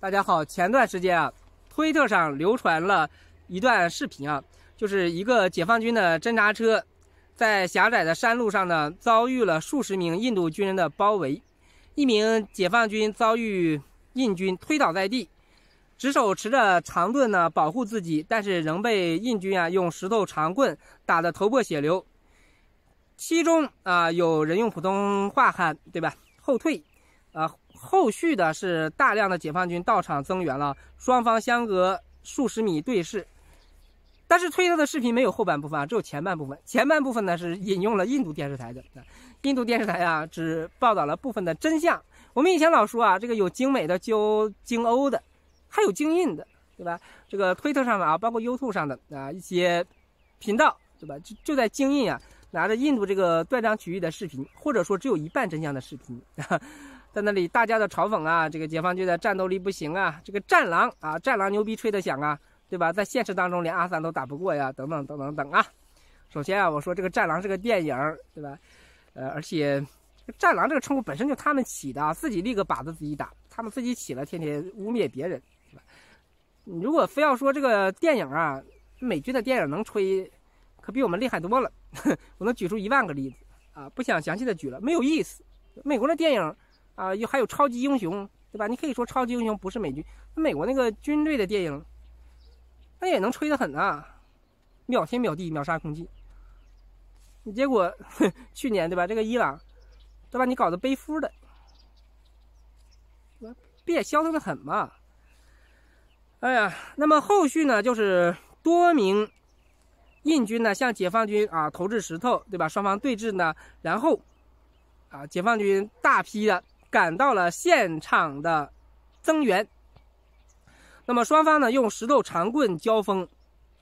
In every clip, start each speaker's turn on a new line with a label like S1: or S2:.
S1: 大家好，前段时间啊，推特上流传了一段视频啊，就是一个解放军的侦察车，在狭窄的山路上呢，遭遇了数十名印度军人的包围，一名解放军遭遇印军推倒在地，只手持着长盾呢保护自己，但是仍被印军啊用石头长棍打得头破血流，其中啊有人用普通话喊，对吧？后退，啊。后续的是大量的解放军到场增援了，双方相隔数十米对视。但是推特的视频没有后半部分啊，只有前半部分。前半部分呢是引用了印度电视台的，印度电视台啊只报道了部分的真相。我们以前老说啊，这个有精美的，就精欧的，还有精印的，对吧？这个推特上的啊，包括 YouTube 上的啊一些频道，对吧？就就在精印啊，拿着印度这个断章取义的视频，或者说只有一半真相的视频。在那里，大家的嘲讽啊，这个解放军的战斗力不行啊，这个战狼啊，战狼牛逼吹的响啊，对吧？在现实当中，连阿三都打不过呀，等等等等等啊。首先啊，我说这个战狼是个电影，对吧？呃，而且战狼这个称呼本身就他们起的，自己立个靶子自己打，他们自己起了，天天污蔑别人，对吧？如果非要说这个电影啊，美军的电影能吹，可比我们厉害多了，我能举出一万个例子啊，不想详细的举了，没有意思。美国的电影。啊，又还有超级英雄，对吧？你可以说超级英雄不是美军，那美国那个军队的电影，那也能吹得很呐，秒天秒地秒杀空气。你结果去年对吧？这个伊朗，对吧？你搞得背夫的，别嚣张的很嘛。哎呀，那么后续呢，就是多名印军呢向解放军啊投掷石头，对吧？双方对峙呢，然后啊，解放军大批的。赶到了现场的增援。那么双方呢用石头长棍交锋，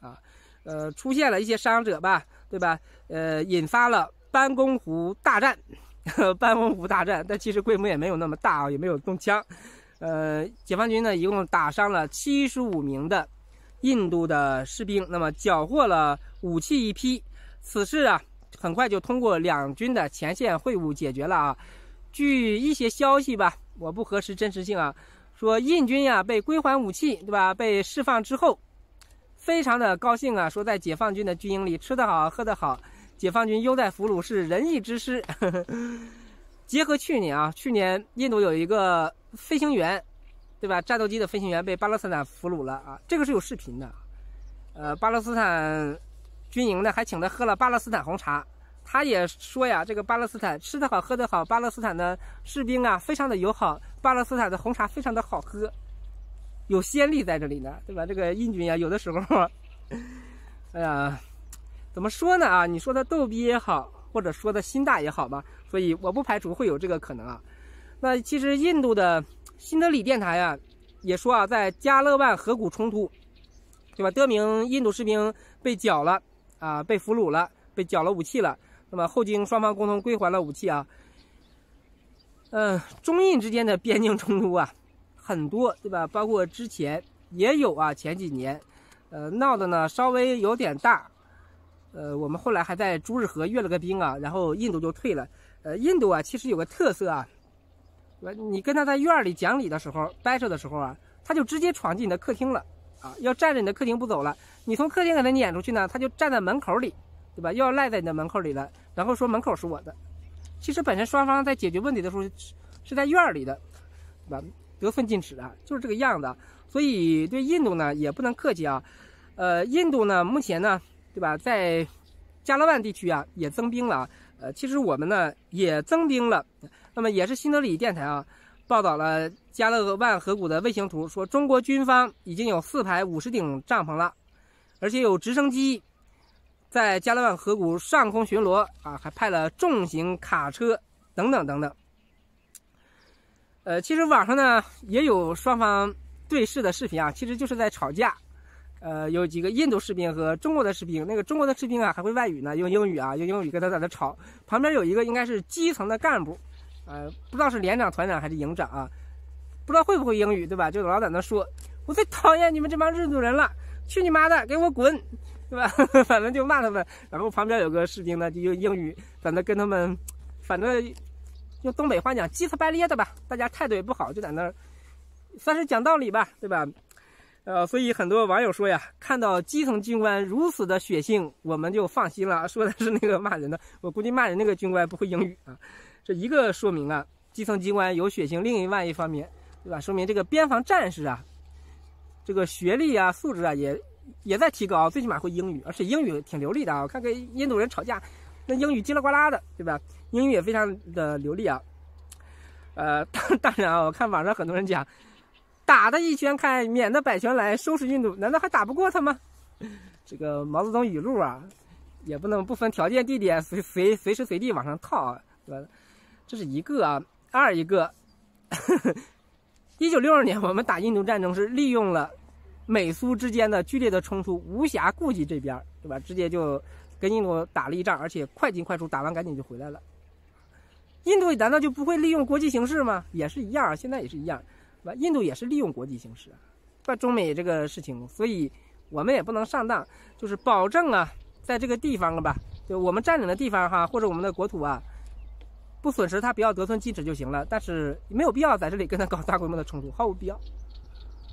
S1: 啊，呃，出现了一些伤者吧，对吧？呃，引发了班公湖大战，班公湖大战，但其实规模也没有那么大啊，也没有中枪。呃，解放军呢一共打伤了七十五名的印度的士兵，那么缴获了武器一批。此事啊，很快就通过两军的前线会晤解决了啊。据一些消息吧，我不核实真实性啊，说印军呀被归还武器，对吧？被释放之后，非常的高兴啊，说在解放军的军营里吃得好喝得好，解放军优待俘虏是仁义之师。结合去年啊，去年印度有一个飞行员，对吧？战斗机的飞行员被巴勒斯坦俘虏了啊，这个是有视频的，呃，巴勒斯坦军营呢还请他喝了巴勒斯坦红茶。他也说呀，这个巴勒斯坦吃的好，喝的好，巴勒斯坦的士兵啊，非常的友好，巴勒斯坦的红茶非常的好喝，有先例在这里呢，对吧？这个印军呀，有的时候，哎呀，怎么说呢？啊，你说的逗逼也好，或者说的心大也好嘛，所以我不排除会有这个可能啊。那其实印度的新德里电台啊，也说啊，在加勒万河谷冲突，对吧？得名印度士兵被缴了，啊，被俘虏了，被缴了武器了。那么后经双方共同归还了武器啊。呃，中印之间的边境冲突啊，很多对吧？包括之前也有啊，前几年，呃，闹的呢稍微有点大。呃，我们后来还在朱日和越了个兵啊，然后印度就退了。呃，印度啊其实有个特色啊，你跟他在院里讲理的时候，掰扯的时候啊，他就直接闯进你的客厅了啊，要占着你的客厅不走了。你从客厅给他撵出去呢，他就站在门口里。对吧？又要赖在你的门口里了，然后说门口是我的。其实本身双方在解决问题的时候，是在院儿里的，对吧？得寸进尺啊，就是这个样子。所以对印度呢，也不能客气啊。呃，印度呢，目前呢，对吧？在加勒万地区啊，也增兵了啊。呃，其实我们呢，也增兵了。那么也是新德里电台啊，报道了加勒万河谷的卫星图，说中国军方已经有四排五十顶帐篷了，而且有直升机。在加勒万河谷上空巡逻啊，还派了重型卡车等等等等。呃，其实网上呢也有双方对视的视频啊，其实就是在吵架。呃，有几个印度士兵和中国的士兵，那个中国的士兵啊还会外语呢，用英语啊用英语跟他在那吵。旁边有一个应该是基层的干部，呃，不知道是连长、团长还是营长啊，不知道会不会英语，对吧？就老在那说：“我最讨厌你们这帮印度人了，去你妈的，给我滚！”对吧？反正就骂他们，然后旁边有个士兵呢，就用英语，反正跟他们，反正用东北话讲，鸡呲巴咧的吧。大家态度也不好，就在那儿，算是讲道理吧，对吧？呃，所以很多网友说呀，看到基层军官如此的血性，我们就放心了。说的是那个骂人的，我估计骂人那个军官不会英语啊。这一个说明啊，基层军官有血性；另一一方面，对吧？说明这个边防战士啊，这个学历啊、素质啊也。也在提高最起码会英语，而且英语挺流利的啊。我看跟印度人吵架，那英语叽里呱啦的，对吧？英语也非常的流利啊。呃，当当然啊，我看网上很多人讲，打他一拳开，免得百拳来收拾印度，难道还打不过他吗？这个毛泽东语录啊，也不能不分条件、地点，随随随时随地往上套，啊，对吧？这是一个啊，二一个，一九六二年我们打印度战争是利用了。美苏之间的剧烈的冲突无暇顾及这边，对吧？直接就跟印度打了一仗，而且快进快出，打完赶紧就回来了。印度难道就不会利用国际形势吗？也是一样，现在也是一样，吧？印度也是利用国际形势，把中美这个事情，所以我们也不能上当，就是保证啊，在这个地方吧，就我们占领的地方哈，或者我们的国土啊，不损失，他不要得寸进尺就行了。但是没有必要在这里跟他搞大规模的冲突，毫无必要。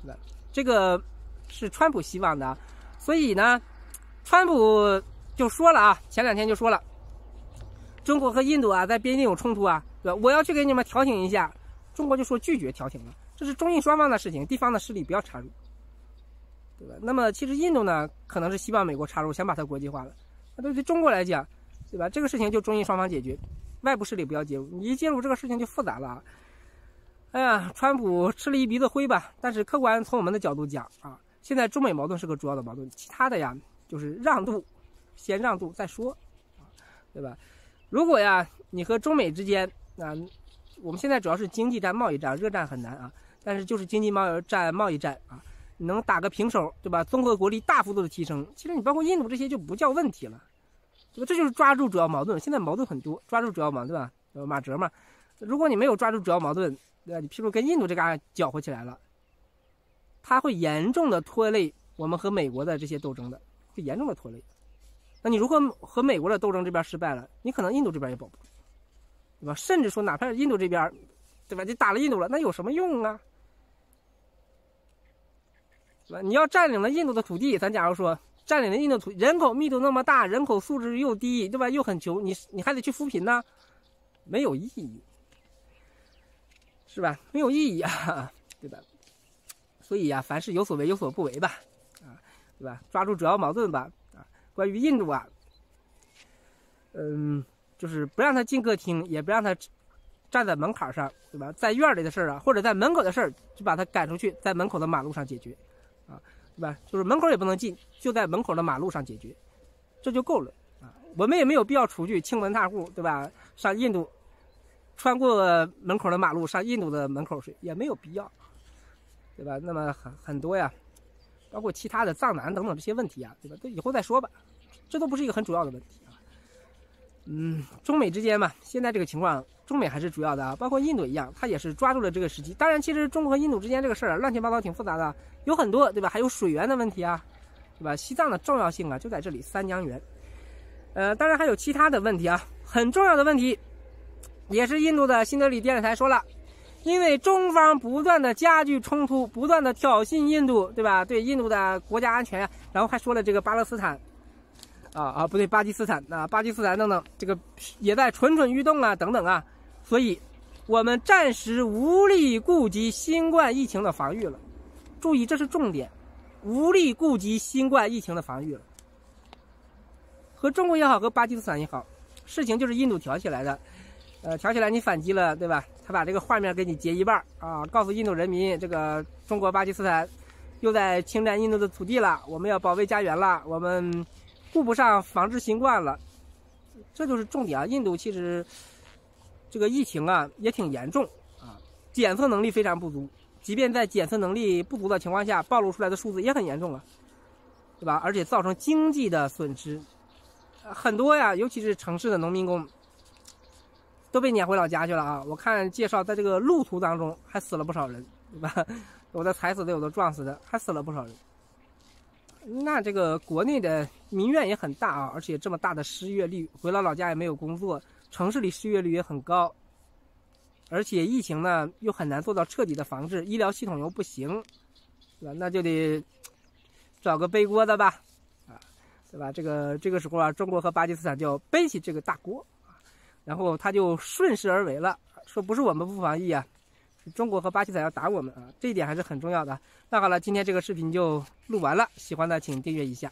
S1: 吧？这个。是川普希望的，所以呢，川普就说了啊，前两天就说了，中国和印度啊在边境有冲突啊，对吧？我要去给你们调停一下，中国就说拒绝调停了，这是中印双方的事情，地方的势力不要插入，对吧？那么其实印度呢，可能是希望美国插入，想把它国际化了。那对于中国来讲，对吧？这个事情就中印双方解决，外部势力不要介入，你一介入这个事情就复杂了。哎呀，川普吃了一鼻子灰吧。但是客观从我们的角度讲啊。现在中美矛盾是个主要的矛盾，其他的呀就是让渡，先让渡再说，对吧？如果呀你和中美之间，啊，我们现在主要是经济战、贸易战，热战很难啊，但是就是经济贸易战、贸易战啊，能打个平手，对吧？综合国力大幅度的提升，其实你包括印度这些就不叫问题了，对吧？这就是抓住主要矛盾。现在矛盾很多，抓住主要矛盾，马哲嘛。如果你没有抓住主要矛盾，对吧？你譬如跟印度这嘎搅和起来了。他会严重的拖累我们和美国的这些斗争的，会严重的拖累。那你如果和美国的斗争这边失败了，你可能印度这边也保不住，对吧？甚至说，哪怕是印度这边，对吧？你打了印度了，那有什么用啊？对吧？你要占领了印度的土地，咱假如说占领了印度土，人口密度那么大，人口素质又低，对吧？又很穷，你你还得去扶贫呢，没有意义，是吧？没有意义啊，对吧？所以啊，凡事有所为有所不为吧，啊，对吧？抓住主要矛盾吧，啊。关于印度啊，嗯，就是不让他进客厅，也不让他站在门槛上，对吧？在院里的事儿啊，或者在门口的事儿，就把他赶出去，在门口的马路上解决，啊，对吧？就是门口也不能进，就在门口的马路上解决，这就够了，啊。我们也没有必要出去清门踏户，对吧？上印度，穿过门口的马路，上印度的门口睡，也没有必要。对吧？那么很很多呀，包括其他的藏南等等这些问题啊，对吧？都以后再说吧，这都不是一个很主要的问题啊。嗯，中美之间嘛，现在这个情况，中美还是主要的啊。包括印度一样，他也是抓住了这个时机。当然，其实中国和印度之间这个事儿乱七八糟挺复杂的，有很多，对吧？还有水源的问题啊，对吧？西藏的重要性啊，就在这里三江源。呃，当然还有其他的问题啊，很重要的问题，也是印度的新德里电视台说了。因为中方不断的加剧冲突，不断的挑衅印度，对吧？对印度的国家安全，然后还说了这个巴勒斯坦，啊啊，不对，巴基斯坦啊，巴基斯坦等等，这个也在蠢蠢欲动啊，等等啊，所以我们暂时无力顾及新冠疫情的防御了。注意，这是重点，无力顾及新冠疫情的防御了。和中国也好，和巴基斯坦也好，事情就是印度挑起来的，呃，挑起来你反击了，对吧？他把这个画面给你截一半啊，告诉印度人民，这个中国巴基斯坦又在侵占印度的土地了，我们要保卫家园了，我们顾不上防治新冠了，这就是重点啊！印度其实这个疫情啊也挺严重啊，检测能力非常不足，即便在检测能力不足的情况下，暴露出来的数字也很严重啊，对吧？而且造成经济的损失很多呀，尤其是城市的农民工。都被撵回老家去了啊！我看介绍，在这个路途当中还死了不少人，对吧？有 的踩死的，有的撞死的，还死了不少人。那这个国内的民怨也很大啊，而且这么大的失业率，回了老家也没有工作，城市里失业率也很高，而且疫情呢又很难做到彻底的防治，医疗系统又不行，对吧？那就得找个背锅的吧，啊，对吧？这个这个时候啊，中国和巴基斯坦就背起这个大锅。然后他就顺势而为了，说不是我们不防疫啊，中国和巴基斯坦要打我们啊，这一点还是很重要的。那好了，今天这个视频就录完了，喜欢的请订阅一下。